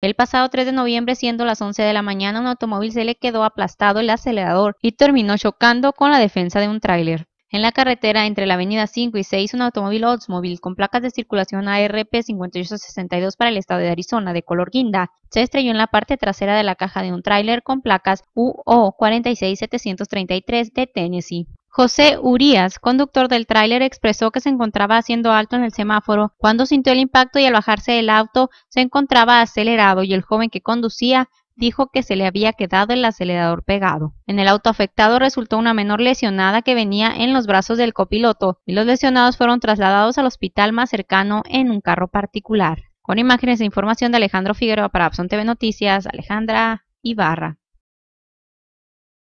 El pasado 3 de noviembre, siendo las 11 de la mañana, un automóvil se le quedó aplastado el acelerador y terminó chocando con la defensa de un tráiler. En la carretera entre la avenida 5 y 6, un automóvil Oldsmobile con placas de circulación ARP 5862 para el estado de Arizona de color guinda se estrelló en la parte trasera de la caja de un tráiler con placas UO 46733 de Tennessee. José Urías, conductor del tráiler, expresó que se encontraba haciendo alto en el semáforo cuando sintió el impacto y al bajarse del auto se encontraba acelerado y el joven que conducía dijo que se le había quedado el acelerador pegado. En el auto afectado resultó una menor lesionada que venía en los brazos del copiloto y los lesionados fueron trasladados al hospital más cercano en un carro particular. Con imágenes e información de Alejandro Figueroa para Abson TV Noticias, Alejandra Ibarra.